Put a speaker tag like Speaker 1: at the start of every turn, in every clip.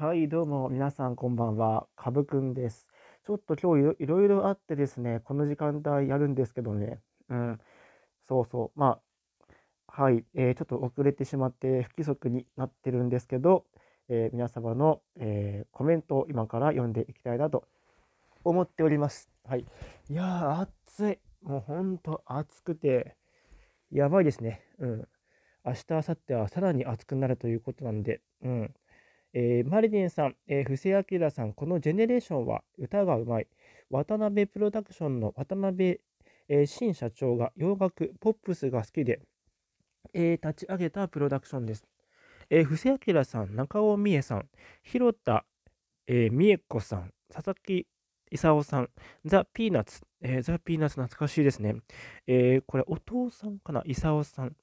Speaker 1: はい、どうも皆さんこんばんは。かぶくんです。ちょっと今日いろいろあってですね、この時間帯やるんですけどね、うん、そうそう、まあ、はい、えー、ちょっと遅れてしまって不規則になってるんですけど、えー、皆様の、えー、コメントを今から読んでいきたいなと思っております。はい。いや暑い。もうほんと暑くて、やばいですね。うん。明日、明後日はさらに暑くなるということなんで、うん。えー、マリリンさん、えー、布施明さん、このジェネレーションは歌がうまい。渡辺プロダクションの渡辺、えー、新社長が洋楽、ポップスが好きで、えー、立ち上げたプロダクションです。えー、布施明さん、中尾美恵さん、広田、えー、美恵子さん、佐々木功さん、ザ・ピーナッツ、えー、ザ・ピーナッツ懐かしいですね。えー、これお父さんかな、功さん。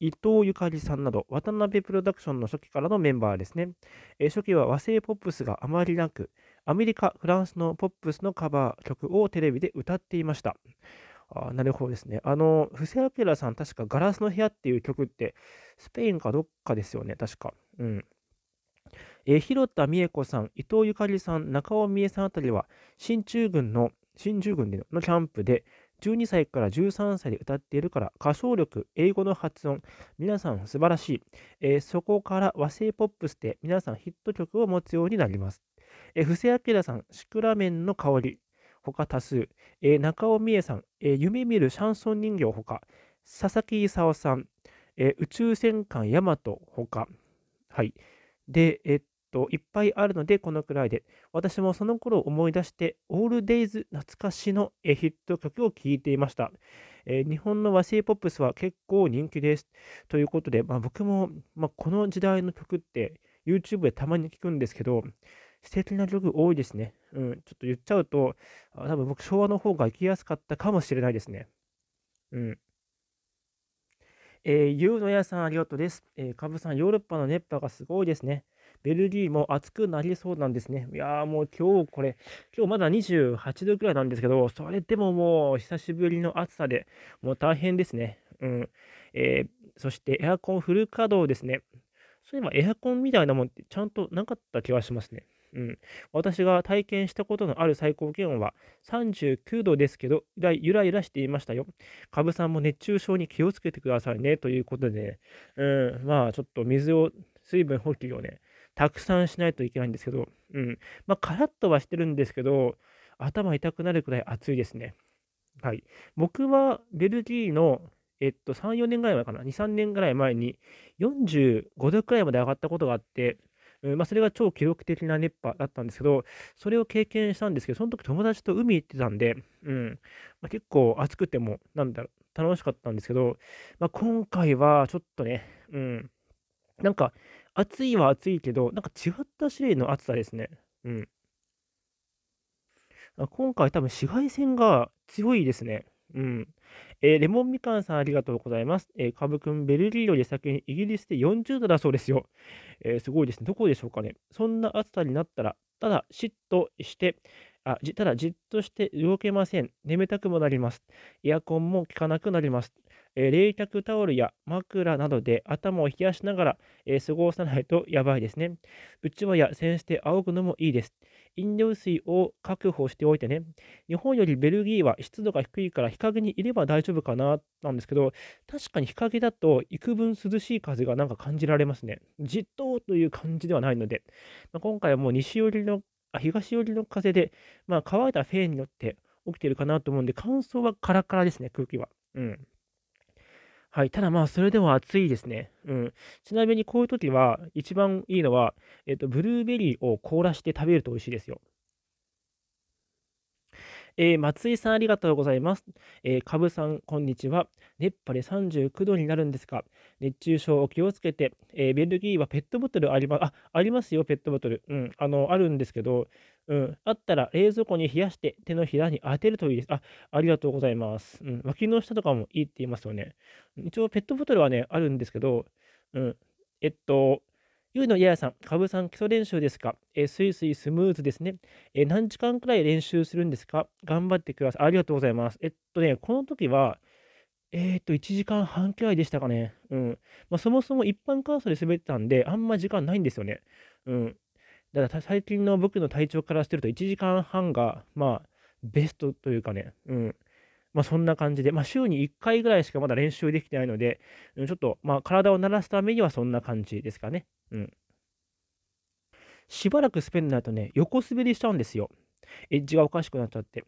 Speaker 1: 伊藤ゆかりさんなど、渡辺プロダクションの初期からのメンバーですね。えー、初期は和製ポップスがあまりなく、アメリカ、フランスのポップスのカバー曲をテレビで歌っていました。あなるほどですね。あの、布施明さん、確かガラスの部屋っていう曲って、スペインかどっかですよね、確か。うん。えー、広田美恵子さん、伊藤ゆかりさん、中尾美恵さんあたりは、進駐軍の、進駐軍でのキャンプで、12歳から13歳で歌っているから歌唱力、英語の発音、皆さん素晴らしい。えー、そこから和製ポップスで皆さんヒット曲を持つようになります。えー、布施明さん、シクラメンの香り、他多数。えー、中尾美恵さん、え夢見るシャンソン人形他、佐々木勲さん、え宇宙戦艦ヤマト他。はい。で、えっといっぱいあるのでこのくらいで私もその頃を思い出してオールデイズ懐かしのヒット曲を聴いていました、えー、日本の和製ポップスは結構人気ですということで、まあ、僕も、まあ、この時代の曲って YouTube でたまに聞くんですけど素敵な曲多いですね、うん、ちょっと言っちゃうと多分僕昭和の方が行きやすかったかもしれないですねうんえー、ゆうのやさんありがとうです。えー、かぶさん、ヨーロッパの熱波がすごいですね。ベルギーも暑くなりそうなんですね。いやーもう今日これ、今日まだ28度くらいなんですけど、それでももう久しぶりの暑さで、もう大変ですね。うん。えー、そしてエアコンフル稼働ですね。そういえばエアコンみたいなもんってちゃんとなかった気がしますね。うん、私が体験したことのある最高気温は39度ですけど、ゆらゆらしていましたよ。かぶさんも熱中症に気をつけてくださいねということで、ね、うん、まあちょっと水を、水分補給をね、たくさんしないといけないんですけど、うん。まあ、カラッとはしてるんですけど、頭痛くなるくらい暑いですね。はい。僕はベルギーの、えっと、3、4年ぐらい前かな、2、3年ぐらい前に、45度くらいまで上がったことがあって、うんまあ、それが超記録的な熱波だったんですけど、それを経験したんですけど、その時友達と海行ってたんで、うんまあ、結構暑くても、なんだろう、楽しかったんですけど、まあ、今回はちょっとね、うん、なんか暑いは暑いけど、なんか違った種類の暑さですね。うん。今回多分紫外線が強いですね。うん。えー、レモンみかんさんありがとうございます。えー、カブくん、ベルギーより先にイギリスで40度だそうですよ。えー、すごいですね。どこでしょうかね。そんな暑さになったら、ただ嫉妬して、あただじっとして動けません。眠たくもなります。エアコンも効かなくなります。え冷却タオルや枕などで頭を冷やしながら、え過ごさないとやばいですね。うちわや扇子で仰ぐのもいいです。飲料水を確保しておいてね。日本よりベルギーは湿度が低いから日陰にいれば大丈夫かななんですけど、確かに日陰だと幾分涼しい風がなんか感じられますね。じっとという感じではないので、まあ、今回はもう西寄りの、あ東寄りの風で、まあ、乾いたフェーンによって起きているかなと思うんで、乾燥はカラカラですね、空気は。うん。はい。ただまあ、それでも暑いですね。うん。ちなみにこういう時は、一番いいのは、えっと、ブルーベリーを凍らして食べると美味しいですよ。えー、松井さんありがとうございます。えー、かぶさん、こんにちは。熱波で39度になるんですが、熱中症を気をつけて、えー、ベルギーはペットボトルあり,、ま、あありますよ、ペットボトル。うん、あの、あるんですけど、うん、あったら冷蔵庫に冷やして手のひらに当てるといいです。あ、ありがとうございます。うん、脇の下とかもいいって言いますよね。一応ペットボトルはね、あるんですけど、うん、えっと、ゆうのややさん、かぶさん基礎練習ですかえすいすいスムーズですねえ。何時間くらい練習するんですか頑張ってください。ありがとうございます。えっとね、この時は、えー、っと、1時間半くらいでしたかね。うん。まあ、そもそも一般カーソで滑ってたんで、あんま時間ないんですよね。うん。だから最近の僕の体調からしてると1時間半が、まあ、ベストというかね、うん。まあそんな感じで、まあ週に1回ぐらいしかまだ練習できてないので、ちょっとまあ体を慣らすためにはそんな感じですかね。うん。しばらく滑るないとね、横滑りしちゃうんですよ。エッジがおかしくなっちゃって。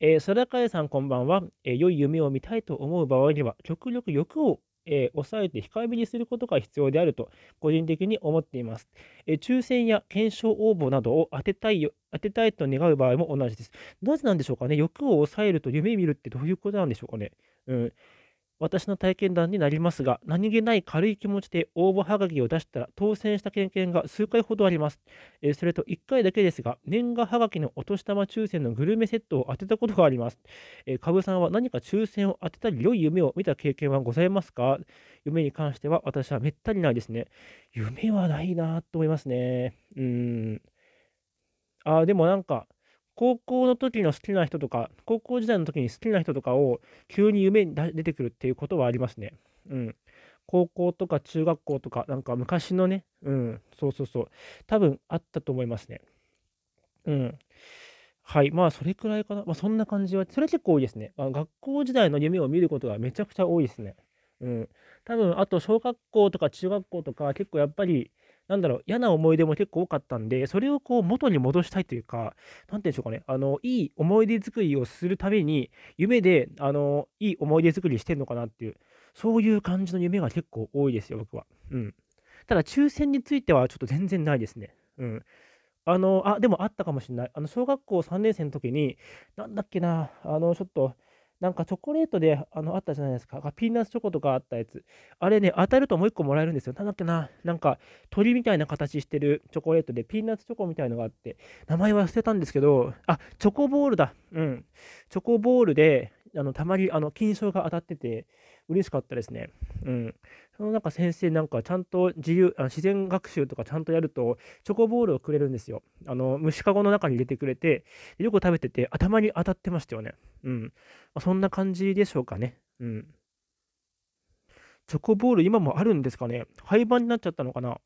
Speaker 1: えー、かやさんこんばんは、えー、良い夢を見たいと思う場合には、極力欲をえー、抑えて控えめにすることが必要であると個人的に思っています。えー、抽選や検証応募などを当てたいよ当てたいと願う場合も同じです。なぜなんでしょうかね欲を抑えると夢見るってどういうことなんでしょうかねうん、私の体験談になりますが、何気ない軽い気持ちで応募はがきを出したら当選した経験が数回ほどあります。えー、それと1回だけですが、年賀はがきのお年玉抽選のグルメセットを当てたことがあります。えー、株さんは何か抽選を当てたり良い夢を見た経験はございますか夢に関しては私はめったにないですね。夢はないなと思いますね。うん。ああ、でもなんか、高校の時の好きな人とか、高校時代の時に好きな人とかを急に夢に出てくるっていうことはありますね。うん。高校とか中学校とか、なんか昔のね、うん、そうそうそう。多分あったと思いますね。うん。はい。まあ、それくらいかな。まあ、そんな感じは、それ結構多いですね。あ学校時代の夢を見ることがめちゃくちゃ多いですね。うん。多分、あと、小学校とか中学校とか、結構やっぱり、なんだろう、嫌な思い出も結構多かったんで、それをこう元に戻したいというか、なんていうんでしょうかね、あの、いい思い出作りをするために、夢で、あの、いい思い出作りしてんのかなっていう、そういう感じの夢が結構多いですよ、僕は。うん。ただ、抽選についてはちょっと全然ないですね。うん。あの、あ、でもあったかもしれない。あの、小学校3年生の時に、なんだっけな、あの、ちょっと、なんかチョコレートであのあったじゃないですか。ピーナッツチョコとかあったやつ。あれね、当たるともう1個もらえるんですよ。なんだっけな。なんか鳥みたいな形してるチョコレートで、ピーナッツチョコみたいのがあって、名前は捨てたんですけど、あ、チョコボールだ。うん。チョコボールで、あのたまにあの金賞が当たってて、嬉しかったですね。うん。その中先生なんかちゃんと自由、あ自然学習とかちゃんとやると、チョコボールをくれるんですよ。あの、虫かごの中に入れてくれて、よく食べてて、頭に当たってましたよね。うん。そんな感じでしょうかね。うん。チョコボール今もあるんですかね廃盤になっちゃったのかな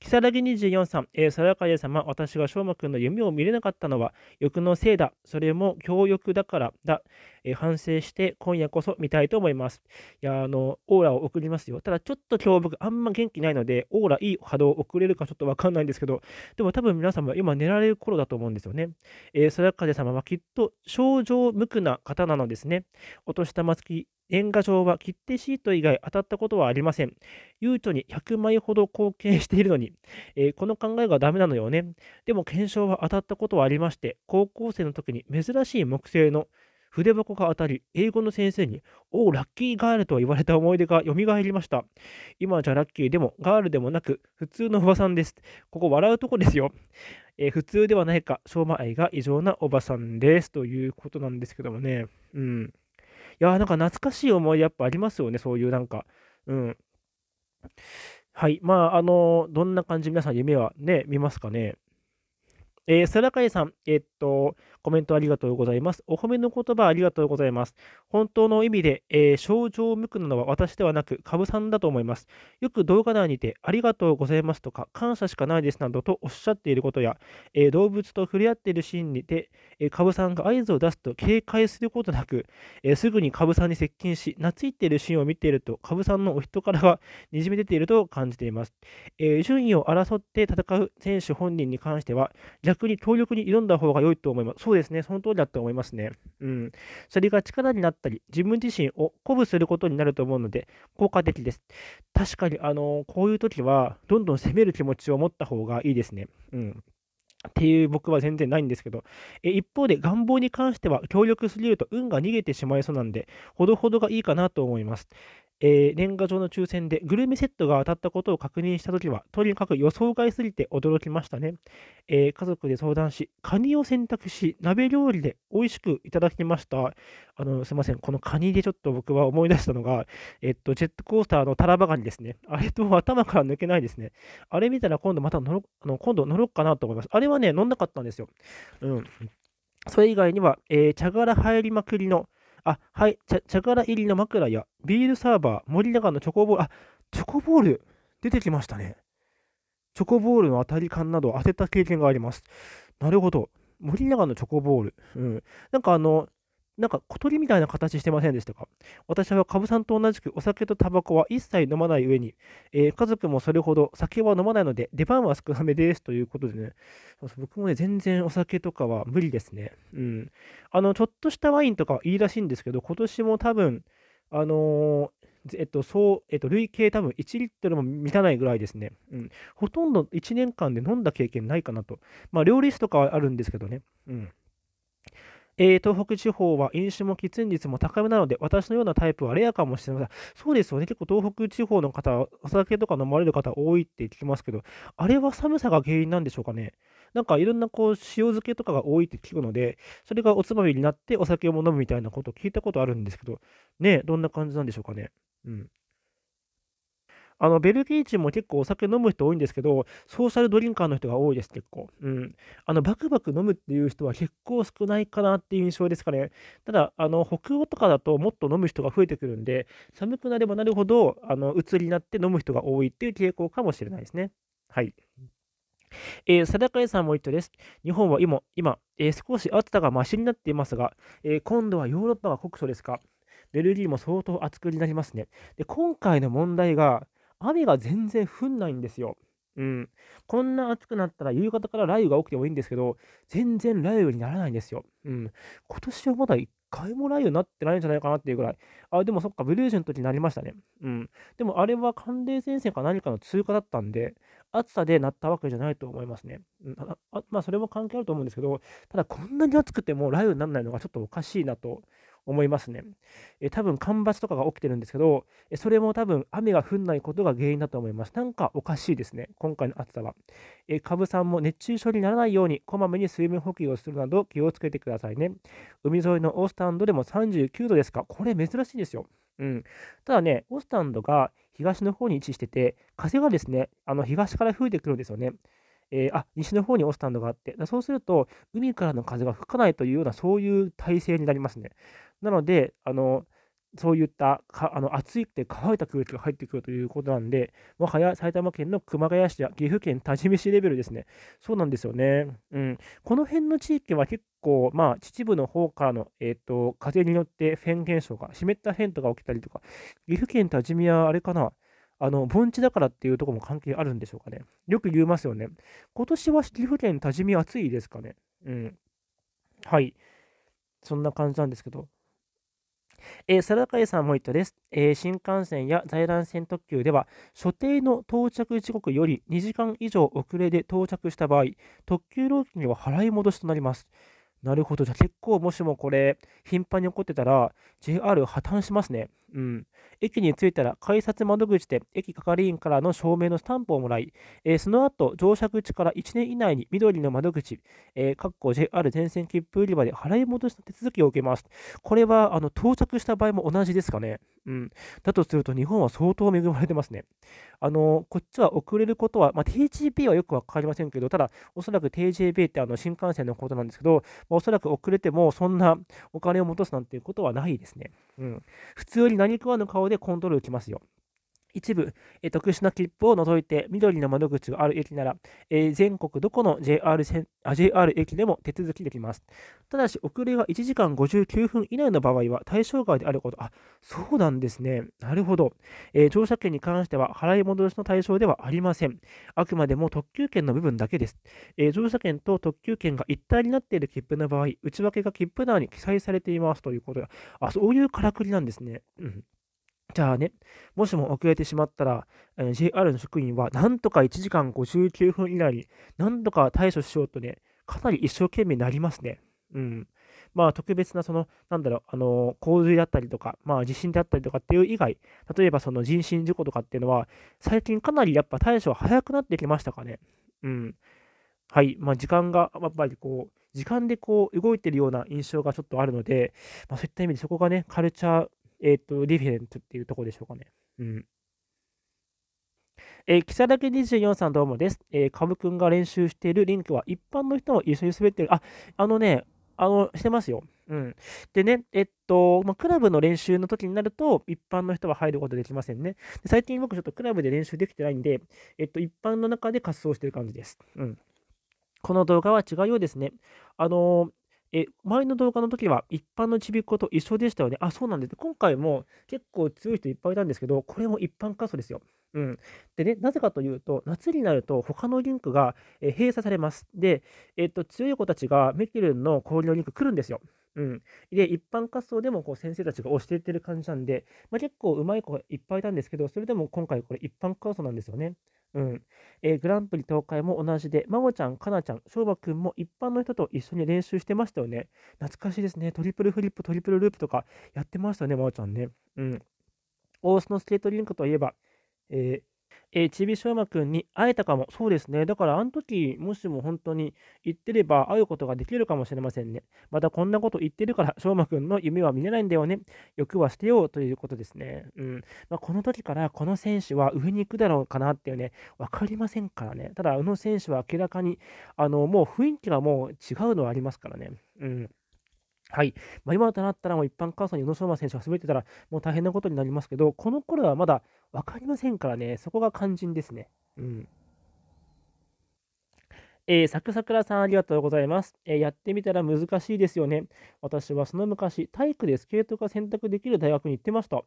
Speaker 1: 木更木24さん、えー、皿屋様、私が翔馬くんの夢を見れなかったのは欲のせいだ。それも強欲だからだ。えー、反省して今夜こそ見たいと思います。いや、あの、オーラを送りますよ。ただちょっと今日僕あんま元気ないので、オーラいい波動を送れるかちょっとわかんないんですけど、でも多分皆様今寝られる頃だと思うんですよね。えー、空風様はきっと症状無垢な方なのですね。お年玉付き年賀状は切手シート以外当たったことはありません。ゆうちょに100枚ほど貢献しているのに、えー、この考えがダメなのよね。でも検証は当たったことはありまして、高校生の時に珍しい木製の筆箱が当たり、英語の先生に、おお、ラッキーガールと言われた思い出が蘇りました。今じゃラッキーでも、ガールでもなく、普通のおばさんです。ここ笑うとこですよ。えー、普通ではないか、昭和愛が異常なおばさんです。ということなんですけどもね。うん。や、なんか懐かしい思いやっぱありますよね、そういうなんか。うん。はい。まあ、あのー、どんな感じ皆さん夢はね、見ますかね。えー、空影さん、えー、っと、コメントありがとうございます。お褒めの言葉ありがとうございます。本当の意味で、えー、症状を向くのは私ではなく、ぶさんだと思います。よく動画内にて、ありがとうございますとか、感謝しかないですなどとおっしゃっていることや、えー、動物と触れ合っているシーンにて、えー、ブさんが合図を出すと警戒することなく、えー、すぐにぶさんに接近し、懐いているシーンを見ていると、ぶさんのお人柄が にじみ出ていると感じています。えー、順位を争って戦う選手本人に関しては、逆に強力に挑んだ方が良いと思います。そうですね、その通りだと思いますね。うん。それが力になったり、自分自身を鼓舞することになると思うので、効果的です。確かに、あのこういう時は、どんどん攻める気持ちを持った方がいいですね。うん。っていう僕は全然ないんですけど、え一方で願望に関しては協力すぎると運が逃げてしまいそうなんで、ほどほどがいいかなと思います。えー、年賀状の抽選でグルメセットが当たったことを確認したときは、とにかく予想外すぎて驚きましたね、えー、家族で相談し、カニを選択し、鍋料理で美味しくいただきました。あのすみません、このカニでちょっと僕は思い出したのが、えっと、ジェットコースターのタラバガニですね。あれと頭から抜けないですね。あれ見たら今度また乗ろあの今度乗ろうかなと思います。あれはね、乗んなかったんですよ。うん。それ以外には、えー、茶殻入りまくりのあ、はい、チャチラ入りの枕や、ビールサーバー、森永のチョコボール、あ、チョコボール、出てきましたね。チョコボールの当たり感など当てた経験があります。なるほど。森永のチョコボール。うん。なんかあの、なんか小鳥みたいな形してませんでしたか私はカブさんと同じくお酒とタバコは一切飲まない上に、えー、家族もそれほど酒は飲まないので出番は少なめですということでね、僕もね、全然お酒とかは無理ですね。うん。あの、ちょっとしたワインとかいいらしいんですけど、今年も多分、あのー、えっと、そう、えっと、累計多分1リットルも満たないぐらいですね。うん。ほとんど1年間で飲んだ経験ないかなと。まあ、料理酒とかはあるんですけどね。うん。えー、東北地方は飲酒も喫煙率も高めなので、私のようなタイプはレアかもしれません。そうですよね、結構東北地方の方、お酒とか飲まれる方多いって聞きますけど、あれは寒さが原因なんでしょうかね。なんかいろんなこう塩漬けとかが多いって聞くので、それがおつまみになってお酒を飲むみたいなことを聞いたことあるんですけど、ね、どんな感じなんでしょうかね。うんあのベルギー人も結構お酒飲む人多いんですけど、ソーシャルドリンカーの人が多いです、結構。うん。あの、バクバク飲むっていう人は結構少ないかなっていう印象ですかね。ただ、あの、北欧とかだともっと飲む人が増えてくるんで、寒くなればなるほど、あの、うつりになって飲む人が多いっていう傾向かもしれないですね。はい。えー、定さんも一緒です。日本は今、今えー、少し暑さがましになっていますが、えー、今度はヨーロッパが酷暑ですかベルギーも相当暑くなりますね。で、今回の問題が、雨が全然降んないんですよ。うん。こんな暑くなったら夕方から雷雨が起きてもいいんですけど、全然雷雨にならないんですよ。うん。今年はまだ一回も雷雨になってないんじゃないかなっていうぐらい。あ、でもそっか、ブルージュの時になりましたね。うん。でもあれは寒冷前線か何かの通過だったんで、暑さでなったわけじゃないと思いますね。うん、あまあ、それも関係あると思うんですけど、ただこんなに暑くても雷雨にならないのがちょっとおかしいなと思いますね。え多分干ばつとかが起きてるんですけど、それも多分雨が降んないことが原因だと思います。なんかおかしいですね、今回の暑さは。え株さんも熱中症にならないように、こまめに水分補給をするなど気をつけてくださいね。海沿いのオースタンドでも39度ですか、これ珍しいですよ。うん、ただね、オスタンドが東の方に位置してて、風がですね、あの東から吹いてくるんですよね。えー、あ西の方にオスタンドがあって、そうすると、海からの風が吹かないというような、そういう体制になりますね。なので、あのそういったかあの暑いって乾いた空気が入ってくるということなんで、もはや埼玉県の熊谷市や岐阜県多治見市レベルですね。そうなんですよね。うん、この辺の地域は結構、まあ、秩父の方からの、えーと、風によってフェーン現象が、湿ったフェがン起きたりとか、岐阜県多治見はあれかな、あの盆地だからっていうところも関係あるんでしょうかね。よく言いますよね。今年は岐阜県多治見暑いですかね。うん。はい。そんな感じなんですけど、えー、サラカさんも言ったです、えー、新幹線や在来線特急では、所定の到着時刻より2時間以上遅れで到着した場合、特急料金は払い戻しとなります。なるほど、じゃあ結構もしもこれ、頻繁に起こってたら、JR 破綻しますね。うん、駅に着いたら改札窓口で駅係員からの証明のスタンプをもらい、えー、その後乗車口から1年以内に緑の窓口、えー、かっこ JR 全線切符売り場で払い戻しの手続きを受けます。これはあの到着した場合も同じですかね。うん、だとすると日本は相当恵まれてますね。あのこっちは遅れることは、まあ、TGP はよく分かりませんけど、ただおそらく TGP ってあの新幹線のことなんですけど、まあ、おそらく遅れてもそんなお金を戻すなんていうことはないですね。うん、普通何食わぬ顔でコントロールちますよ。一部、え特殊な切符を除いて緑の窓口がある駅なら、え全国どこの JR, 線 JR 駅でも手続きできます。ただし、遅れが1時間59分以内の場合は対象外であること。あ、そうなんですね。なるほど。え乗車券に関しては払い戻しの対象ではありません。あくまでも特急券の部分だけです。え乗車券と特急券が一体になっている切符の場合、内訳が切符内に記載されていますということあ、そういうからくりなんですね。うんじゃあね、もしも遅れてしまったら、えー、JR の職員はなんとか1時間59分以内に、なんとか対処しようとね、かなり一生懸命になりますね。うん。まあ、特別な、その、なんだろう、あの、洪水だったりとか、まあ、地震だったりとかっていう以外、例えばその人身事故とかっていうのは、最近かなりやっぱ対処は早くなってきましたかね。うん。はい。まあ、時間が、やっぱりこう、時間でこう動いてるような印象がちょっとあるので、まあ、そういった意味でそこがね、カルチャーえっ、ー、と、ディフィデントっていうところでしょうかね。うん。えー、サダケ24さんどうもです。えー、かぶくんが練習しているリンクは一般の人も一緒に滑ってる。あ、あのね、あの、してますよ。うん。でね、えっと、まあ、クラブの練習の時になると、一般の人は入ることできませんね。最近僕ちょっとクラブで練習できてないんで、えっと、一般の中で滑走してる感じです。うん。この動画は違うようですね。あのえ前の動画の時は一般のちびっ子と一緒でしたよね。あ、そうなんです。今回も結構強い人いっぱいいたんですけど、これも一般過疎ですよ。うん。でね、なぜかというと、夏になると他のリンクが、え閉鎖されます。で、えっと、強い子たちがメキルンの氷のリンク来るんですよ。うん。で、一般滑走でもこう先生たちが教えてる感じなんで、まあ、結構うまい子がいっぱいいたんですけど、それでも今回これ一般滑走なんですよね。うん。えー、グランプリ東海も同じで、まごちゃん、かなちゃん、しょうばくんも一般の人と一緒に練習してましたよね。懐かしいですね。トリプルフリップ、トリプルループとかやってましたね、まごちゃんね。うん。大須のスケートリンクといえば、えー、えー、ちびしょうまくんに会えたかも。そうですね。だから、あの時、もしも本当に言ってれば会うことができるかもしれませんね。またこんなこと言ってるから、しょうまくんの夢は見れないんだよね。欲は捨てようということですね。うん。まあ、この時から、この選手は上に行くだろうかなっていうね、わかりませんからね。ただ、宇野選手は明らかに、あの、もう雰囲気がもう違うのはありますからね。うん。はい。まあ、今となったらもう一般カーソンに宇野昌磨選手が滑ってたらもう大変なことになりますけど、この頃はまだ分かりませんからね、そこが肝心ですね。うん。えー、さくさくらさんありがとうございます、えー、やってみたら難しいですよね。私はその昔、体育でスケートが選択できる大学に行ってました。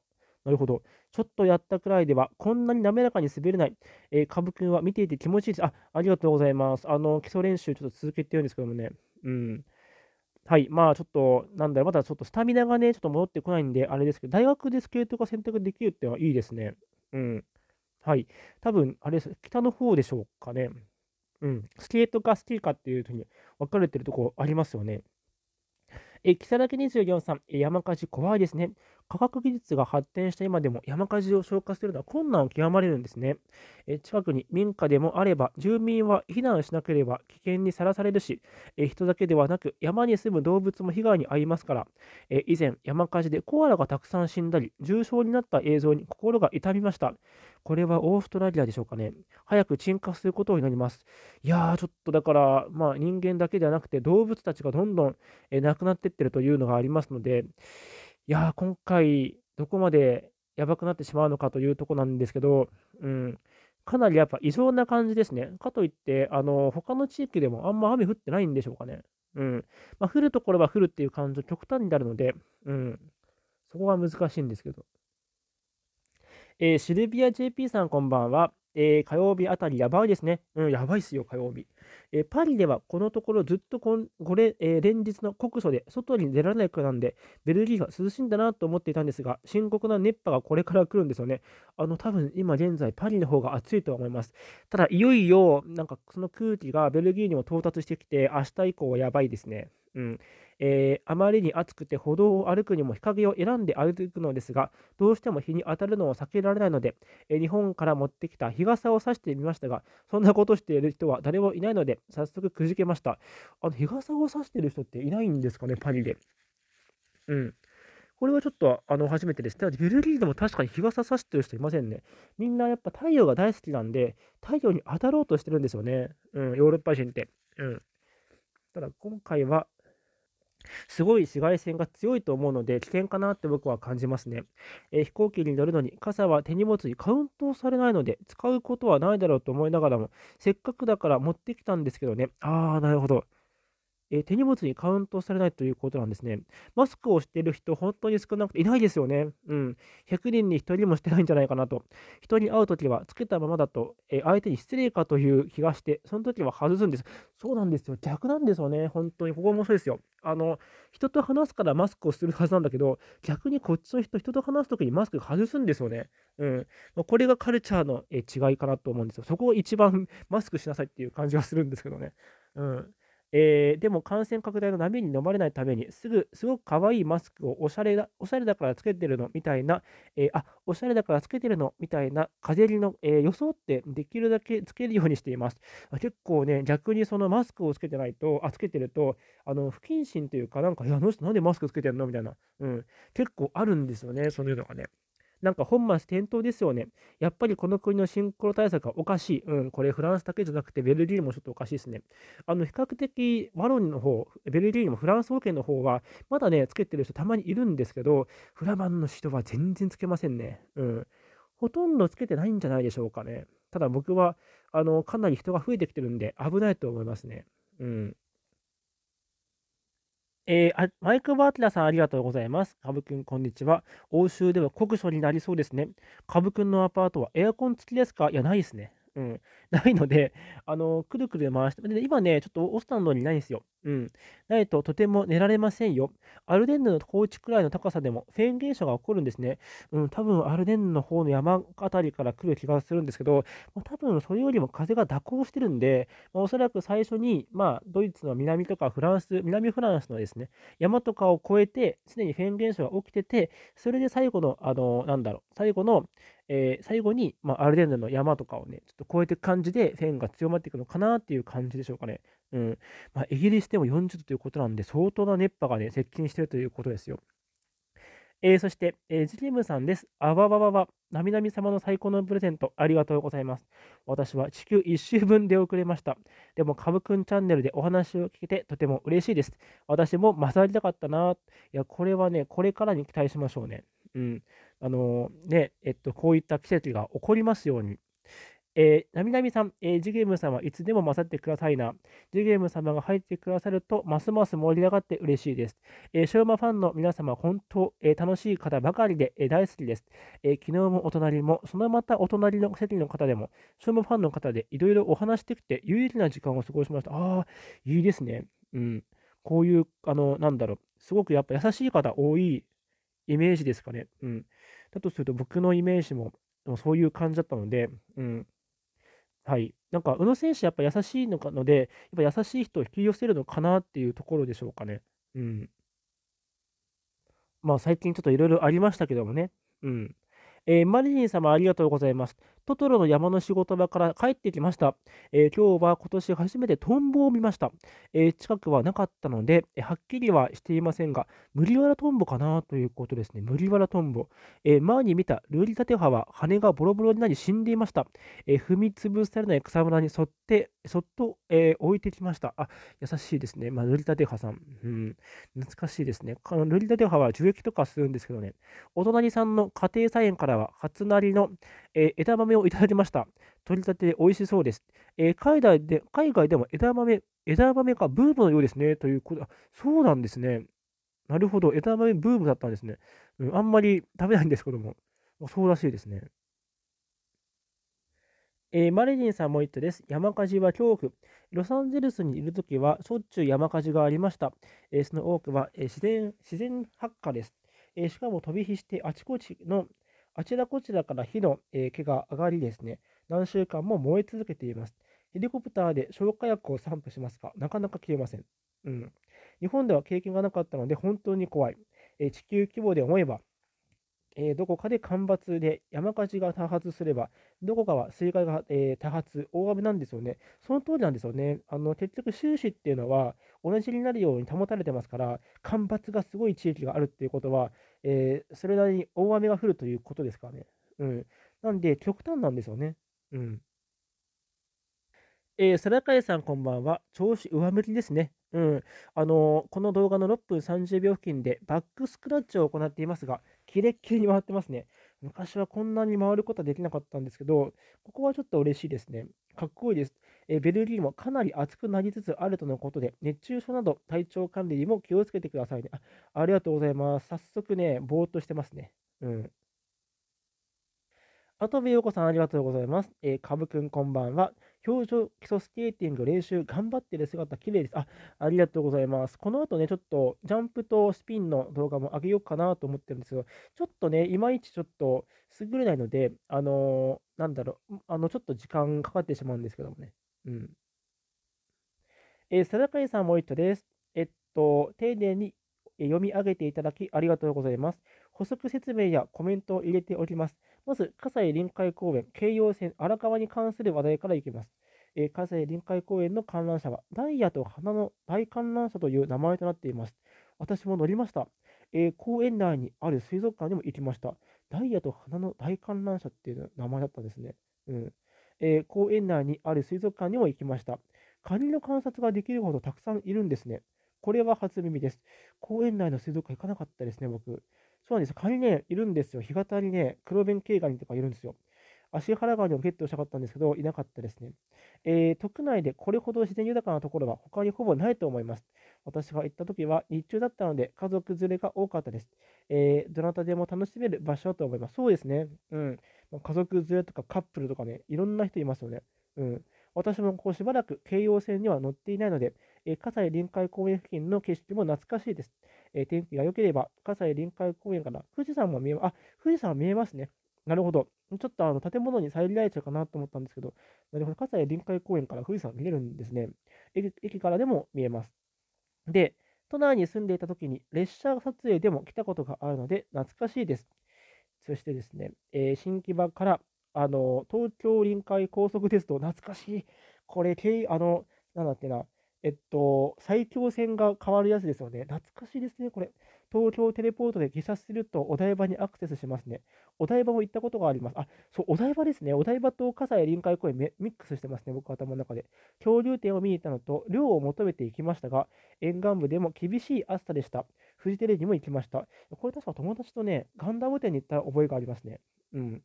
Speaker 1: なるほど。ちょっとやったくらいでは、こんなに滑らかに滑れない。えー、かぶくは見ていて気持ちいいです。あ、ありがとうございます。あの、基礎練習ちょっと続けてるんですけどもね。うん。はい、まあちょっと、なんだろう、まだちょっとスタミナがね、ちょっと戻ってこないんで、あれですけど、大学でスケートが選択できるってのはいいですね。うん。はい。多分、あれです、北の方でしょうかね。うん。スケートかスキーかっていうふうに分かれてるとこありますよね。え、木更木24さん、山火事怖いですね。科学技術が発展した今でも山火事を消火するのは困難を極まれるんですね。え近くに民家でもあれば、住民は避難しなければ危険にさらされるし、え人だけではなく山に住む動物も被害に遭いますから、え以前山火事でコアラがたくさん死んだり、重傷になった映像に心が痛みました。これはオーストラリアでしょうかね。早く鎮火することを祈ります。いやー、ちょっとだから、まあ人間だけではなくて動物たちがどんどん、え亡くなってってるというのがありますので、いや今回、どこまでやばくなってしまうのかというとこなんですけど、うん、かなりやっぱ異常な感じですね。かといって、あの、他の地域でもあんま雨降ってないんでしょうかね。うん。まあ、降るところは降るっていう感じ、極端になるので、うん。そこが難しいんですけど。えー、シルビア JP さんこんばんは。えー、火曜日あたりやばいですね。うん、やばいっすよ、火曜日。えー、パリではこのところずっとこれ、えー、連日の酷暑で外に出られないくらいなんで、ベルギーが涼しいんだなと思っていたんですが、深刻な熱波がこれから来るんですよね。あの、多分今現在パリの方が暑いとは思います。ただ、いよいよ、なんかその空気がベルギーにも到達してきて、明日以降はやばいですね。うん。えー、あまりに暑くて歩道を歩くにも日陰を選んで歩くのですが、どうしても日に当たるのを避けられないので、えー、日本から持ってきた日傘を差してみましたが、そんなことしている人は誰もいないので、早速くじけました。あの日傘を差している人っていないんですかね、パリで。うん。これはちょっとあの初めてです。ただ、ベルギーでも確かに日傘差してる人いませんね。みんなやっぱ太陽が大好きなんで、太陽に当たろうとしてるんですよね。うん、ヨーロッパ人って。うん。ただ、今回は、すごい紫外線が強いと思うので危険かなって僕は感じますね。えー、飛行機に乗るのに傘は手荷物にカウントされないので使うことはないだろうと思いながらもせっかくだから持ってきたんですけどね。ああ、なるほど。え手荷物にカウントされないということなんですね。マスクをしている人、本当に少なくていないですよね。うん。100人に1人もしてないんじゃないかなと。人に会うときは、つけたままだと、え相手に失礼かという気がして、その時は外すんです。そうなんですよ。逆なんですよね。本当に。ここもそうですよ。あの、人と話すからマスクをするはずなんだけど、逆にこっちの人、人と話すときにマスク外すんですよね。うん。これがカルチャーの違いかなと思うんですよ。そこを一番マスクしなさいっていう感じがするんですけどね。うん。えー、でも感染拡大の波に飲まれないために、すぐ、すごく可愛いマスクをおしゃれだ、おしゃれだからつけてるのみたいな、えー、あ、おしゃれだからつけてるのみたいな、風邪の、えー、装ってできるだけつけるようにしています。結構ね、逆にそのマスクをつけてないと、あ、つけてると、あの、不謹慎というか、なんか、いや、あの人なんでマスクつけてんのみたいな、うん、結構あるんですよね、そういうのがね。なんか本末転倒ですよね。やっぱりこの国のシンクロ対策はおかしい。うん、これフランスだけじゃなくてベルギーもちょっとおかしいですね。あの、比較的ワロンの方、ベルギーもフランス保険の方は、まだね、つけてる人たまにいるんですけど、フラマンの人は全然つけませんね。うん。ほとんどつけてないんじゃないでしょうかね。ただ僕は、あの、かなり人が増えてきてるんで、危ないと思いますね。うん。えー、マイク・バーテラさん、ありがとうございます。カブくん、こんにちは。欧州では酷暑になりそうですね。カブくんのアパートはエアコン付きですかいや、ないですね。うん。ないので、あの、くるくる回して、で今ね、ちょっとオスタンドにないんですよ。うん。ないととても寝られませんよ。アルデンヌの高地くらいの高さでもフェーン現象が起こるんですね。うん、多分アルデンヌの方の山あたりから来る気がするんですけど、まあ、多分それよりも風が蛇行してるんで、まあ、おそらく最初に、まあ、ドイツの南とかフランス、南フランスのですね、山とかを越えて、常にフェーン現象が起きてて、それで最後の、あの、なんだろう、最後の、えー、最後に、まあ、アルデンヌの山とかをね、ちょっと越えていく感感じで線が強まっていくのかなっていう感じでしょうかね。うんまあ、イギリスでも40度ということなんで、相当な熱波が、ね、接近しているということですよ。えー、そして、えー、ジリムさんです。あわわわわ、なみなみ様の最高のプレゼント、ありがとうございます。私は地球1周分出遅れました。でも、かぶくんチャンネルでお話を聞けてとても嬉しいです。私もざりたかったな。いや、これはね、これからに期待しましょうね。うん。あのー、ね、えっと、こういった奇跡が起こりますように。えー、なみなみさん、えー、ジゲーム様、いつでも勝ってくださいな。ジゲーム様が入ってくださると、ますます盛り上がって嬉しいです。えー、ショマファンの皆様、本当、えー、楽しい方ばかりで、えー、大好きです、えー。昨日もお隣も、そのまたお隣の席の方でも、ショマファンの方でいろいろお話してきて、有意義な時間を過ごしました。ああ、いいですね。うん。こういう、あの、なんだろう、すごくやっぱ優しい方多いイメージですかね。うん。だとすると、僕のイメージも、もそういう感じだったので、うん。はい、なんか宇野選手、やっぱ優しいのかので、やっぱ優しい人を引き寄せるのかなっていうところでしょうかね。うん。まあ、最近ちょっといろいろありましたけどもね。うん。えー、マリリン様、ありがとうございます。トトロの山の仕事場から帰ってきました。えー、今日は今年初めてトンボを見ました。えー、近くはなかったので、えー、はっきりはしていませんが、リわらトンボかなということですね。リわらトンボ。え前に見たルーリタテハは羽がボロボロになり死んでいました。え踏み潰されない草むらに沿って、そっと、え置いてきました。あ、優しいですね。まあ、ルリタテハさん。うん。懐かしいですね。このルリタテハは樹液とかするんですけどね。お隣さんの家庭菜園からは、初なりの、え枝豆豆をいただきました。取り立てで美味しそうです。えー、海外で海外でも枝豆、枝豆がブームのようですね。ということ、そうなんですね。なるほど、枝豆ブームだったんですね。うん、あんまり食べないんですけども、そうらしいですね。えー、マリリンさんも言ってです。山火事は恐怖。ロサンゼルスにいるときは、しょっちゅう山火事がありました。えー、その多くは、えー、自然自然発火です。えしかも飛び火して、あちこちのあちらこちらから火の、え毛が上がりですね、何週間も燃え続けています。ヘリコプターで消火薬を散布しますが、なかなか消えません。うん。日本では経験がなかったので、本当に怖い。え地球規模で思えば、えー、どこかで干ばつで山火事が多発すれば、どこかは水害が、えー、多発、大雨なんですよね。その通りなんですよね。あの結局、収支っていうのは同じになるように保たれてますから、干ばつがすごい地域があるっていうことは、えー、それなりに大雨が降るということですからね。うん。なんで、極端なんですよね。うん。えー、空海さんこんばんは。調子上向きですね。うん。あのー、この動画の6分30秒付近でバックスクラッチを行っていますが、キレッキレに回ってますね。昔はこんなに回ることはできなかったんですけど、ここはちょっと嬉しいですね。かっこいいです。えベルギーもかなり暑くなりつつあるとのことで、熱中症など体調管理にも気をつけてくださいね。あありがとうございます。早速ね、ぼーっとしてますね。うん。あとべようこさんありがとうございます。えー、かぶくんこんばんは。表情基礎スケーティング練習頑張ってる姿綺麗です。あ、ありがとうございます。この後ね、ちょっとジャンプとスピンの動画も上げようかなと思ってるんですけど、ちょっとね、いまいちちょっと優れないので、あのー、なんだろう、あの、ちょっと時間かかってしまうんですけどもね。うん。えー、定貝さんもいっとです。えっと、丁寧に読み上げていただきありがとうございます。補足説明やコメントを入れております。まず、葛西臨海公園、京葉線、荒川に関する話題からいきます。えー、葛西臨海公園の観覧車は、ダイヤと花の大観覧車という名前となっています。私も乗りました。えー、公園内にある水族館にも行きました。ダイヤと花の大観覧車っていう名前だったんですね。うん。えー、公園内にある水族館にも行きました。カニの観察ができるほどたくさんいるんですね。これは初耳です。公園内の水族館行かなかったですね、僕。そうなんですよ。蚊にね、いるんですよ。干潟にね、黒弁慶ガニとかいるんですよ。足原川にもゲットしたかったんですけど、いなかったですね。えー、都区内でこれほど自然豊かなところは他にほぼないと思います。私が行った時は日中だったので家族連れが多かったです。えー、どなたでも楽しめる場所だと思います。そうですね。うん。家族連れとかカップルとかね、いろんな人いますよね。うん。私もこうしばらく京葉線には乗っていないので、えー、葛西臨海公園付近の景色も懐かしいです。えー、天気が良ければ、葛西臨海公園から富士山も見え、あ、富士山見えますね。なるほど。ちょっとあの建物に遮られちゃうかなと思ったんですけど、なるほど。葛西臨海公園から富士山見れるんですね。駅からでも見えます。で、都内に住んでいた時に列車撮影でも来たことがあるので懐かしいです。そしてですね、えー、新木場からあの東京臨海高速鉄道、懐かしい。これ、あの、なんだっけな、えっと、埼京線が変わるやつですよね。懐かしいですね、これ。東京テレポートで下車するとお台場にアクセスしますね。お台場も行ったことがあります。あ、そう、お台場ですね。お台場と葛西臨海公園ミックスしてますね、僕頭の中で。恐竜展を見に行ったのと、量を求めていきましたが、沿岸部でも厳しい暑さでした。フジテレビも行きました。これ確か友達とね、ガンダム展に行った覚えがありますね。うん。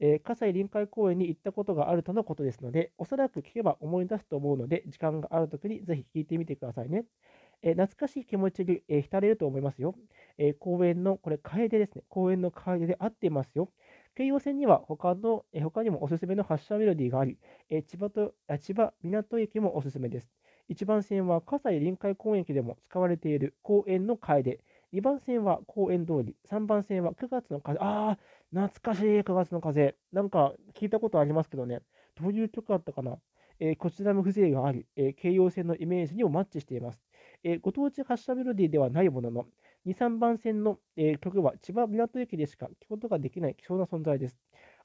Speaker 1: えー、葛西臨海公園に行ったことがあるとのことですので、おそらく聞けば思い出すと思うので、時間があるときにぜひ聞いてみてくださいね。えー、懐かしい気持ちに、えー、浸れると思いますよ。え公園の、これ、楓ですね。公園の楓で合っていますよ。京葉線には他の、え他にもおすすめの発車メロディーがあり、え千葉とあ千葉港駅もおすすめです。1番線は葛西臨海公園駅でも使われている公園の楓。2番線は公園通り、3番線は9月の風、ああ、懐かしい9月の風。なんか聞いたことありますけどね。どういう曲だったかな、えー、こちらも風情があり、えー、京葉線のイメージにもマッチしています。えー、ご当地発車メロディーではないものの、2、3番線の、え曲は千葉港駅でしか聞くことができない貴重な存在です。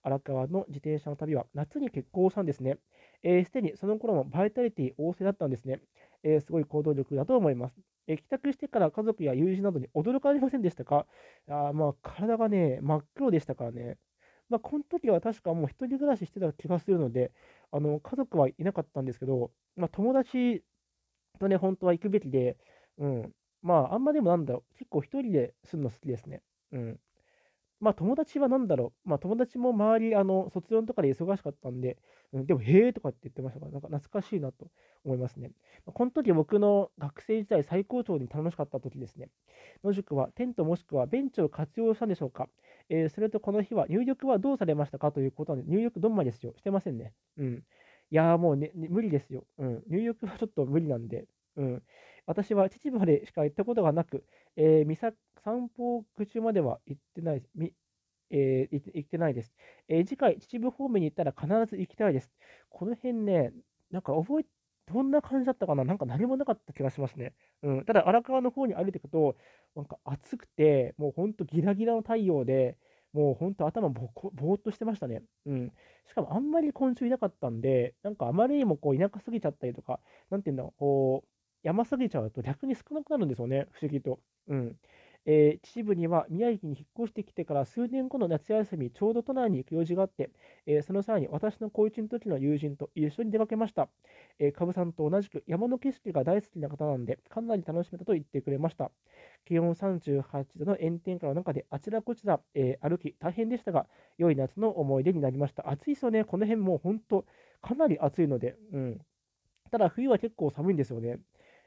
Speaker 1: 荒川の自転車の旅は夏に結婚したんですね。えー、すでにその頃もバイタリティ旺盛だったんですね。えー、すごい行動力だと思います。えー、帰宅してから家族や友人などに驚かれませんでしたかあまあ、体がね、真っ黒でしたからね。まあ、この時は確かもう一人暮らししてた気がするので、あの家族はいなかったんですけど、まあ、友達とね、本当は行くべきで、うん。まあ、あんまでもなんだろう、結構一人で住むの好きですね。うん。まあ友達は何だろう、まあ友達も周り、あの、卒論とかで忙しかったんで、うん、でも、へえとかって言ってましたから、なんか懐かしいなと思いますね。この時僕の学生時代最高潮に楽しかった時ですね。野宿はテントもしくはベンチを活用したんでしょうか、えー、それとこの日は入力はどうされましたかということなんで、入力どんまですよ。してませんね。うん。いやーもうね、無理ですよ。うん。入力はちょっと無理なんで、うん。私は秩父までしか行ったことがなく、えー、散歩口までは行ってない、えー、行ってないです、えー、次回、秩父方面に行ったら必ず行きたいです。この辺ね、なんか覚え、どんな感じだったかななんか何もなかった気がしますね。うん、ただ、荒川の方に歩いていくと、なんか暑くて、もうほんとギラギラの太陽で、もうほんと頭ぼぼーっとしてましたね。うん。しかもあんまり昆虫いなかったんで、なんかあまりにもこう田舎すぎちゃったりとか、なんていうんだろう、こ山下げちゃうと逆に少なくなるんですよね、不思議と。うん。えー、秩父には宮城に引っ越してきてから数年後の夏休み、ちょうど都内に行く用事があって、えー、その際に私の高一の時の友人と一緒に出かけました。えー、かぶさんと同じく山の景色が大好きな方なんで、かなり楽しめたと言ってくれました。気温38度の炎天下の中であちらこちら、えー、歩き、大変でしたが、良い夏の思い出になりました。暑いですよね、この辺も本当、かなり暑いので、うん。ただ冬は結構寒いんですよね。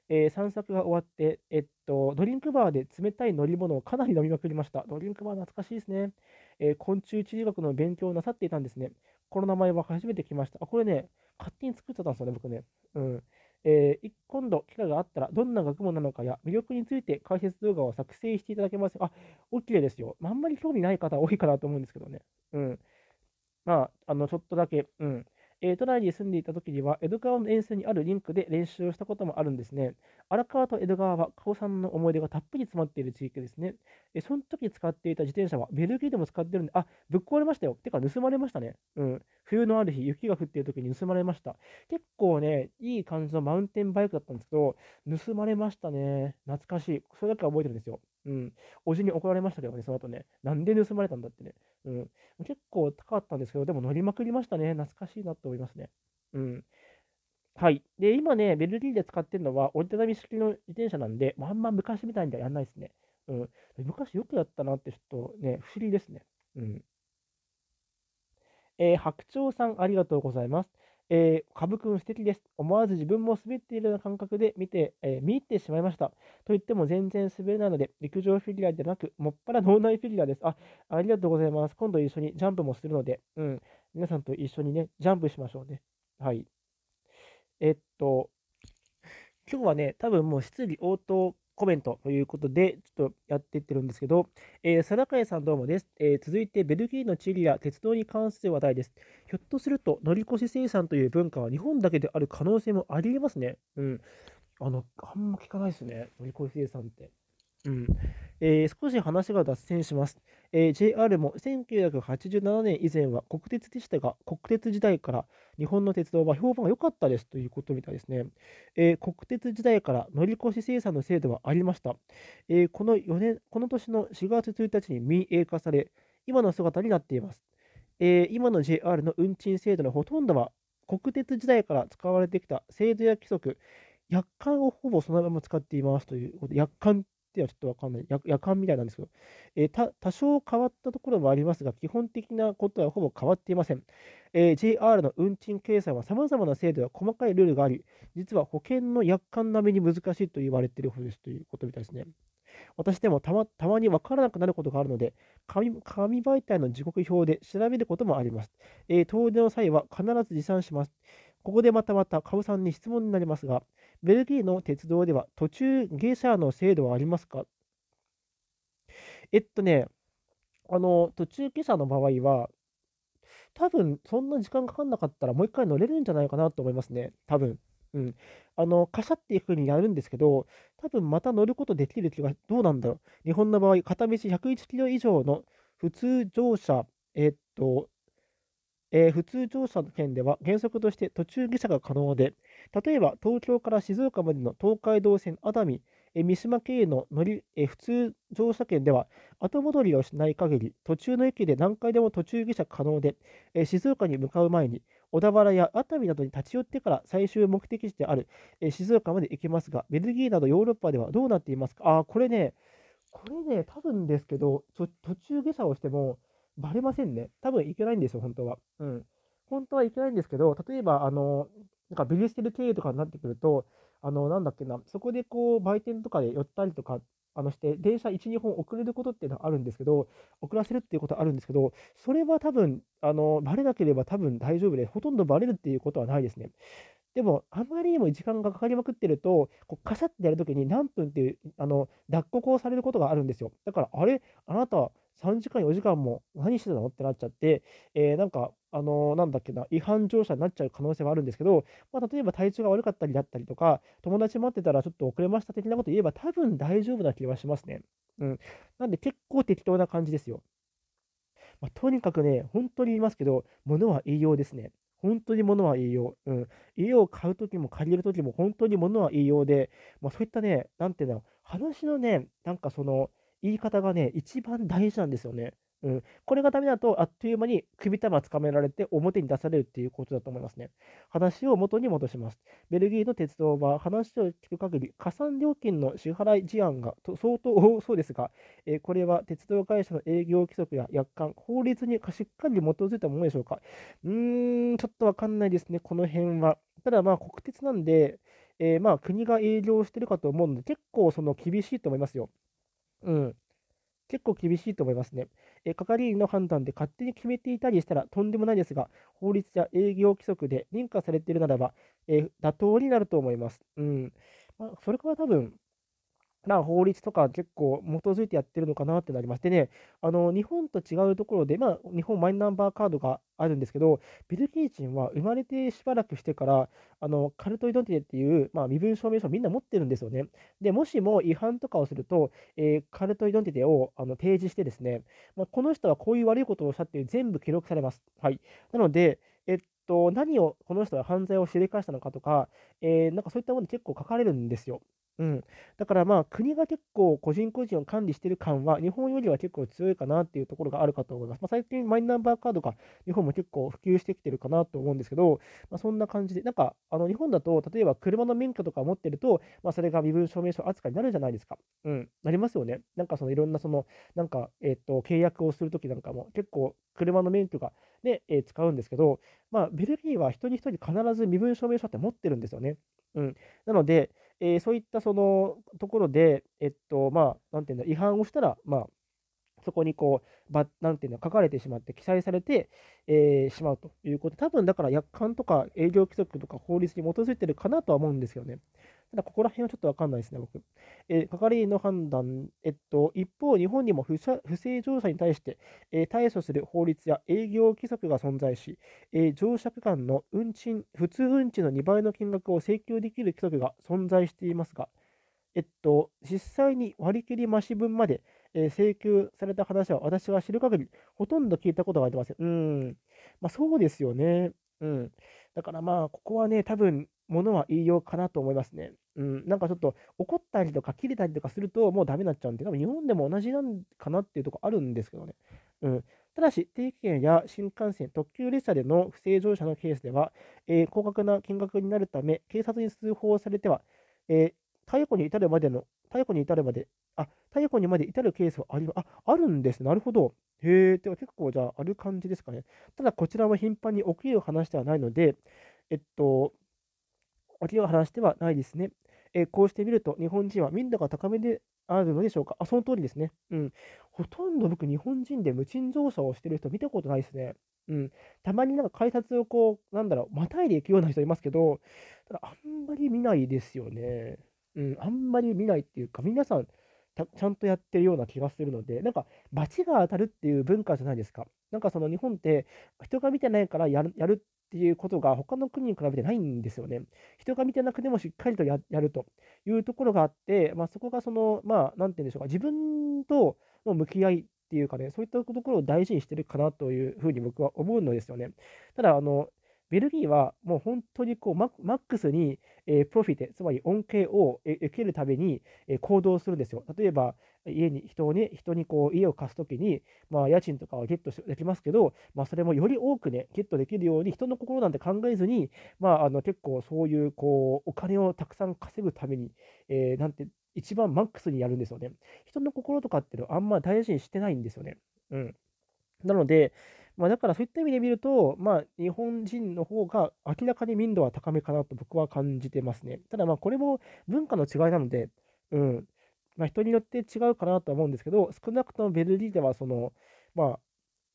Speaker 1: えー、散策が終わって、えっと、ドリンクバーで冷たい乗り物をかなり飲みまくりました。ドリンクバー懐かしいですね。えー、昆虫地理学の勉強をなさっていたんですね。この名前は初めて来ました。あ、これね、勝手に作ってたんですよね、僕ね。うん。えー、今度、機会があったら、どんな学問なのかや魅力について解説動画を作成していただけますあ、OK ですよ。まあ、あんまり興味ない方多いかなと思うんですけどね。うん。まあ、あの、ちょっとだけ、うん。えー、都内に住んでいた時には、江戸川の沿線にあるリンクで練習をしたこともあるんですね。荒川と江戸川は、加尾さんの思い出がたっぷり詰まっている地域ですね。えー、その時使っていた自転車は、ベルギーでも使ってるんで、あ、ぶっ壊れましたよ。てか、盗まれましたね。うん。冬のある日、雪が降っている時に盗まれました。結構ね、いい感じのマウンテンバイクだったんですけど、盗まれましたね。懐かしい。それだけは覚えてるんですよ。うん。おじに怒られましたけどね、その後ね。なんで盗まれたんだってね。うん、結構高かったんですけど、でも乗りまくりましたね。懐かしいなと思いますね。うん。はい。で、今ね、ベルリンで使ってるのは折りたたみ式の自転車なんで、まあ、あんま昔みたいにはやんないですね。うん。昔よくやったなってちょっとね、不思議ですね。うん。えー、白鳥さん、ありがとうございます。えー、株君素敵です。思わず自分も滑っているような感覚で見て、えー、見入ってしまいました。と言っても全然滑れないので、陸上フィギュアではなく、もっぱら脳内フィギュアです。あ、ありがとうございます。今度一緒にジャンプもするので、うん。皆さんと一緒にね、ジャンプしましょうね。はい。えっと、今日はね、多分もう質疑応答コメントということで、ちょっとやっていってるんですけど、えー、定貝さんどうもです。えー、続いて、ベルギーの地理や鉄道に関する話題です。ひょっとすると、乗り越し生産という文化は日本だけである可能性もありえますね。うん。あの、あんま聞かないですね、乗り越し生産って。うん。えー、少し話が脱線します、えー、JR も1987年以前は国鉄でしたが国鉄時代から日本の鉄道は評判が良かったですということみたいですね、えー、国鉄時代から乗り越し生産の制度はありました、えこの4年この年の4月1日に民営化され今の姿になっています、え今の JR の運賃制度のほとんどは国鉄時代から使われてきた制度や規則約款をほぼそのまま使っていますという約款ってはちょっとわかんない、夜間みたいなんですけど、えー、多少変わったところもありますが、基本的なことはほぼ変わっていません。えー、JR の運賃計算はさまざまな制度や細かいルールがあり、実は保険の約款並みに難しいと言われているほどですということみたいですね。私でもたまたまに分からなくなることがあるので紙、紙媒体の時刻表で調べることもあります。えー、遠出の際は必ず持参します。ここでまたまた、カブさんに質問になりますが、ベルギーの鉄道では途中下車の制度はありますかえっとね、あの、途中下車の場合は、多分そんな時間かかんなかったらもう一回乗れるんじゃないかなと思いますね、多分うん。あの、カシャっていう風にやるんですけど、多分また乗ることできる気が、どうなんだろう。日本の場合、片道101キロ以上の普通乗車、えっと、えー、普通乗車の件では原則として途中下車が可能で、例えば東京から静岡までの東海道線熱海、えー、三島経由の乗り、えー、普通乗車券では後戻りをしない限り、途中の駅で何回でも途中下車可能で、え静岡に向かう前に小田原や熱海などに立ち寄ってから最終目的地である、え静岡まで行きますが、ベルギーなどヨーロッパではどうなっていますかあ、これね、これね、多分ですけど、途中下車をしても、バレませんね。多分いけないんですよ、本当は。うん。本当はいけないんですけど、例えば、あの、なんかビリステル経由とかになってくると、あの、なんだっけな、そこでこう、売店とかで寄ったりとか、あのして、電車1、2本遅れることっていうのはあるんですけど、遅らせるっていうことはあるんですけど、それは多分、あの、バレなければ多分大丈夫で、ほとんどバレるっていうことはないですね。でも、あまりにも時間がかかりまくってると、こうカシャってやるときに何分っていう、あの、脱穀をされることがあるんですよ。だから、あれ、あなた、3時間、4時間も何してたのってなっちゃって、えー、なんか、あのー、なんだっけな、違反乗車になっちゃう可能性はあるんですけど、まあ、例えば体調が悪かったりだったりとか、友達待ってたらちょっと遅れました的なこと言えば、多分大丈夫な気はしますね。うん。なんで結構適当な感じですよ。まあ、とにかくね、本当に言いますけど、物は栄養ですね。本当に物は栄養。うん。家を買うときも借りるときも本当に物は栄養で、まあ、そういったね、なんていうの、話のね、なんかその、言い方がね、一番大事なんですよね。うん、これがダメだと、あっという間に首玉つかめられて表に出されるっていうことだと思いますね。話を元に戻します。ベルギーの鉄道は、話を聞く限り、加算料金の支払い事案が相当多そうですが、えー、これは鉄道会社の営業規則や約款、法律にしっかり基づいたものでしょうか。うーん、ちょっとわかんないですね、この辺は。ただ、まあ、国鉄なんで、えー、まあ国が営業してるかと思うので、結構その厳しいと思いますよ。うん。結構厳しいと思いますね。え係員の判断で勝手に決めていたりしたらとんでもないですが、法律や営業規則で認可されているならば、え妥当になると思います。うん。まあ、それから多分、な法律とか結構基づいてやってるのかなってなりましてね、あの日本と違うところで、まあ、日本マイナンバーカードがあるんですけど、ビル・ゲイチンは生まれてしばらくしてから、あのカルト・イドンティデっていう、まあ、身分証明書をみんな持ってるんですよね。で、もしも違反とかをすると、えー、カルト・イドンティデをあの提示してですね、まあ、この人はこういう悪いことをしたっていう全部記録されます。はい。なので、えっと、何をこの人は犯罪を知り返したのかとか、えー、なんかそういったもの結構書かれるんですよ。うん、だからまあ国が結構個人個人を管理している感は日本よりは結構強いかなっていうところがあるかと思います。まあ、最近マイナンバーカードが日本も結構普及してきてるかなと思うんですけど、まあ、そんな感じで、なんかあの日本だと例えば車の免許とか持ってると、まあ、それが身分証明書扱いになるじゃないですか。うん、なりますよね。なんかそのいろんなそのなんか、えっと契約をするときなんかも結構車の免許がね、ねえー、使うんですけど、まあ、ベルギーは一人一人必ず身分証明書って持ってるんですよね。うん、なので、えー、そういったそのところで、えっと、まあ、ていうんだ、違反をしたら、まあ、そこにこう、ばなんていうの、書かれてしまって、記載されて、えー、しまうということ、多分だから、約款とか営業規則とか法律に基づいてるかなとは思うんですよね。ただ、ここら辺はちょっとわかんないですね、僕。えー、係員の判断、えっと、一方、日本にも不正乗車に対して、えー、対処する法律や営業規則が存在し、えー、乗車区間の運賃、普通運賃の2倍の金額を請求できる規則が存在していますが、えっと、実際に割り切り増し分まで、えー、請求された話は私が知る限り、ほとんど聞いたことがありません。うん。まあ、そうですよね。うん。だからまあ、ここはね、多分、ものは言いようかなと思いますね。うん、なんかちょっと怒ったりとか切れたりとかするともうダメになっちゃうんで、多分日本でも同じなんかなっていうとこあるんですけどね。うん、ただし、定期券や新幹線、特急列車での不正乗車のケースでは、えー、高額な金額になるため、警察に通報されては、えー、逮捕に至るまでの、逮捕に至るまで、あ、逮捕にまで至るケースはあり、あ、あるんですなるほど。へえ、では結構じゃあある感じですかね。ただ、こちらは頻繁に起きる話ではないので、えっと、脇が話てはないですね。えこうして見ると、日本人は民度が高めであるのでしょうか。あ、その通りですね。うん。ほとんど僕、日本人で無賃乗車をしてる人見たことないですね。うん。たまになんか改札をこう、なんだろう、またいで行くような人いますけど、ただ、あんまり見ないですよね。うん、あんまり見ないっていうか、皆さん、ちゃんとやってるような気がするので、なんか、罰が当たるっていう文化じゃないですか。なんかその日本って、人が見てないからやるやるっていうことが他の国に比べてないんですよね。人が見てなくてもしっかりとやるというところがあって、まあ、そこがその、まあ、なんて言うんでしょうか、自分との向き合いっていうかね、そういったところを大事にしてるかなというふうに僕は思うのですよね。ただ、あの、ベルギーはもう本当にこうマックスに、えー、プロフィテ、つまり恩恵を受けるために、え行動するんですよ。例えば、家に人に人にこう家を貸すときに、まあ、家賃とかはゲットできますけど、まあ、それもより多く、ね、ゲットできるように人の心なんて考えずに、まあ、あの結構そういうこうお金をたくさん稼ぐために、えー、なんて一番マックスにやるんですよね。人の心とかっていうのはあんま大事にしてないんですよね。うん、なので、まあ、だからそういった意味で見ると、まあ、日本人の方が明らかに民度は高めかなと僕は感じてますね。ただまあこれも文化の違いなので、うん、まあ、人によって違うかなとは思うんですけど、少なくともベルギーではその、まあ、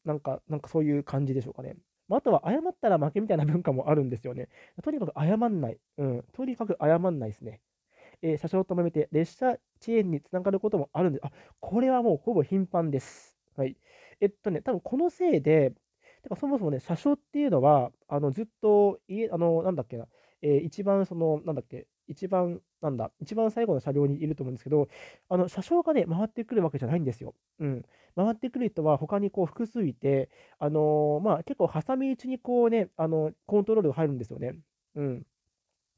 Speaker 1: なんか、なんかそういう感じでしょうかね。まあ、とは謝ったら負けみたいな文化もあるんですよね。とにかく謝んない。うん。とにかく謝んないですね。えー、車掌ともめて列車遅延につながることもあるんであ、これはもうほぼ頻繁です。はい。えっとね、多分このせいで、てかそもそもね、車掌っていうのは、あのずっと家、あの、なんだっけな、えー、一番その、なんだっけ、一番、なんだ、一番最後の車両にいると思うんですけど、あの車掌がね、回ってくるわけじゃないんですよ。うん。回ってくる人は、他にこう複数いて、あのー、まあ、結構、挟み撃ちにこうね、あのコントロールが入るんですよね。うん。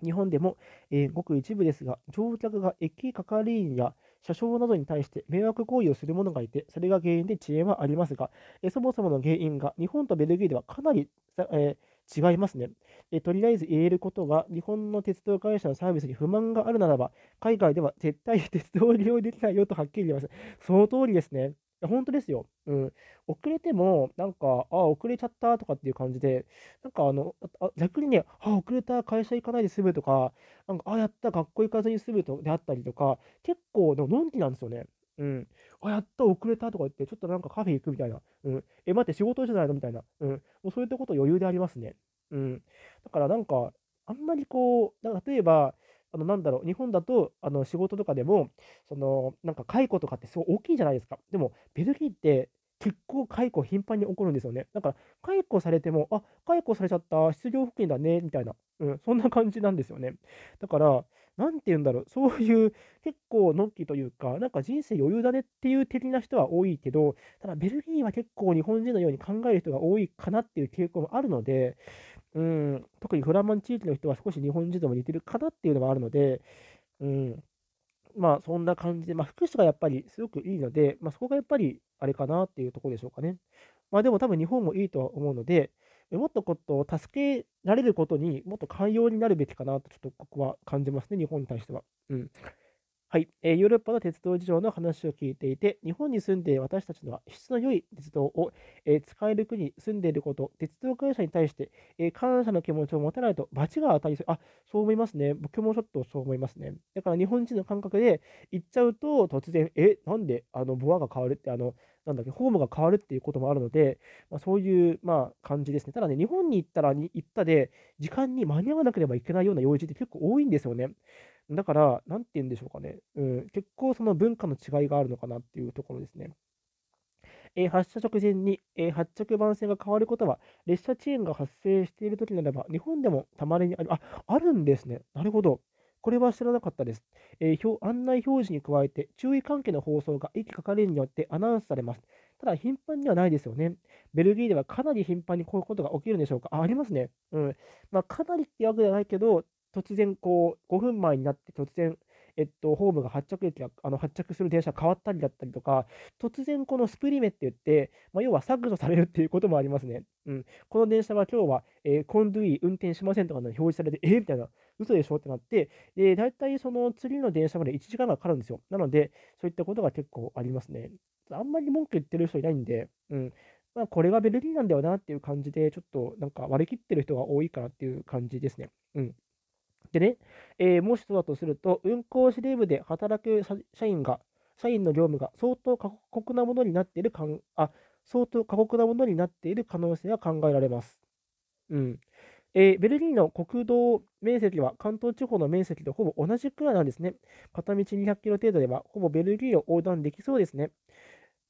Speaker 1: 日本でも、えー、ごく一部ですが、乗客が駅係員や車掌などに対して迷惑行為をする者がいて、それが原因で遅延はありますが、えそもそもの原因が日本とベルギーではかなり、えー、違いますねえ。とりあえず言えることは、日本の鉄道会社のサービスに不満があるならば、海外では絶対鉄道を利用できないよとはっきり言います。その通りですね。本当ですよ。うん。遅れても、なんか、あ、遅れちゃったとかっていう感じで、なんか、あの、あ逆にね、あ、遅れた、会社行かないで済むとか、なんか、あ、やった、学校行かずに済むとであったりとか、結構、のんきなんですよね。うん。あ、やっと遅れたとか言って、ちょっとなんかカフェ行くみたいな。うん。え、待って、仕事じゃないのみたいな。うん。もうそういったこと余裕でありますね。うん。だから、なんか、あんまりこう、例えば、あのなんだろう、日本だとあの仕事とかでも、そのなんか解雇とかってすごい大きいじゃないですか。でも、ベルギーって結構解雇頻繁に起こるんですよね。だから、解雇されても、あ解雇されちゃった、失業保険だね、みたいな、うん、そんな感じなんですよね。だから、何て言うんだろう、そういう結構のっきというか、なんか人生余裕だねっていう的な人は多いけど、ただベルギーは結構日本人のように考える人が多いかなっていう傾向もあるので、うん、特にフラマン地域の人は少し日本人とも似てるかなっていうのもあるので、うん、まあそんな感じで、まあ福祉がやっぱりすごくいいので、まあそこがやっぱりあれかなっていうところでしょうかね。まあでも多分日本もいいとは思うので、もっとこと助けられることにもっと寛容になるべきかなと、ちょっとここは感じますね、日本に対しては。うんはい、えー、ヨーロッパの鉄道事情の話を聞いていて、日本に住んで私たちの質の良い鉄道を、えー、使える国、に住んでいること、鉄道会社に対して、えー、感謝の気持ちを持たないと罰が当たりそう。あ、そう思いますね。僕もちょっとそう思いますね。だから日本人の感覚で行っちゃうと、突然、え、なんであのボアが変わるって、あの、なんだっけ、ホームが変わるっていうこともあるので、まあ、そういう、まあ、感じですね。ただね、日本に行ったらに行ったで、時間に間に合わなければいけないような用事って結構多いんですよね。だから、なんて言うんでしょうかね、うん、結構その文化の違いがあるのかなっていうところですね。えー、発車直前に、えー、発着番線が変わることは、列車遅延が発生しているときならば、日本でもたまにある、あ、あるんですね。なるほど。これは知らなかったです。えー、案内表示に加えて、注意関係の放送が駅係員によってアナウンスされます。ただ、頻繁にはないですよね。ベルギーではかなり頻繁にこういうことが起きるんでしょうか。あありますね。うん。まあ、かなりってわけではないけど、突然こう5分前になって突然えっと、ホームが発着駅があの発着する電車が変わったりだったりとか、突然このスプリメって言って、まあ、要は削除されるっていうこともありますね。うん、この電車は今日は、えー、コンドゥイ運転しませんとかの表示されて、えー、みたいな、嘘でしょってなって、で大体その次の電車まで1時間がかかるんですよ。なので、そういったことが結構ありますね。あんまり文句言ってる人いないんで、うんまあ、これがベルギーなんだよなっていう感じで、ちょっとなんか割り切ってる人が多いかなっていう感じですね。うんでね、えー、もしそうだとすると、運行指令部で働く社員が、社員の業務が相当過酷なものになっているかんあ、相当過酷なものになっている可能性が考えられます。うん。えー、ベルギーの国道面積は関東地方の面積とほぼ同じくらいなんですね。片道200キロ程度では、ほぼベルギーを横断できそうですね。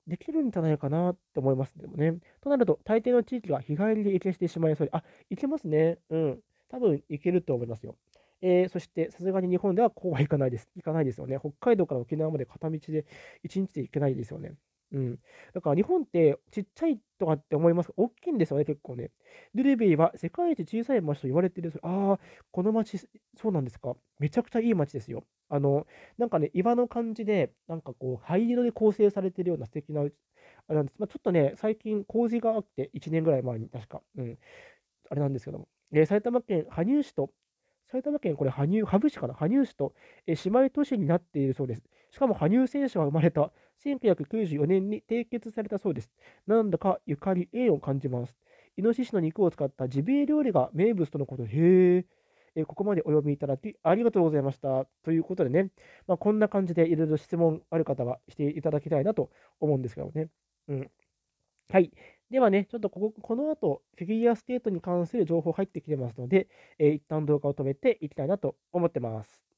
Speaker 1: できるんじゃないかなって思いますけどね。となると、大抵の地域は日帰りで行けしてしまいそうで、あ、行けますね。うん。多分行けると思いますよ。えー、そしてさすがに日本ではこうはいかないです。いかないですよね。北海道から沖縄まで片道で1日で行けないですよね。うん。だから日本ってちっちゃいとかって思います大きいんですよね、結構ね。ルルビーは世界一小さい町と言われてるんですああ、この町、そうなんですか。めちゃくちゃいい町ですよ。あの、なんかね、岩の感じで、なんかこう、灰色で構成されてるような素敵な、あれなんです。まあ、ちょっとね、最近工事があって、1年ぐらい前に確か、うん、あれなんですけども。えー、埼玉県羽生市と埼玉県、これ、羽生、羽生市かな、羽生市と、え姉妹都市になっているそうです。しかも、羽生選手が生まれた1994年に締結されたそうです。なんだかゆかり縁を感じます。イノシシの肉を使ったジビエ料理が名物とのこと。へえ。えここまでお読みいただきありがとうございました。ということでね、まあ、こんな感じでいろいろ質問ある方はしていただきたいなと思うんですけどね。うん。はい。ではね、ちょっとこここの後、フィギュアスケートに関する情報入ってきてますので、えー、一旦動画を止めていきたいなと思ってます。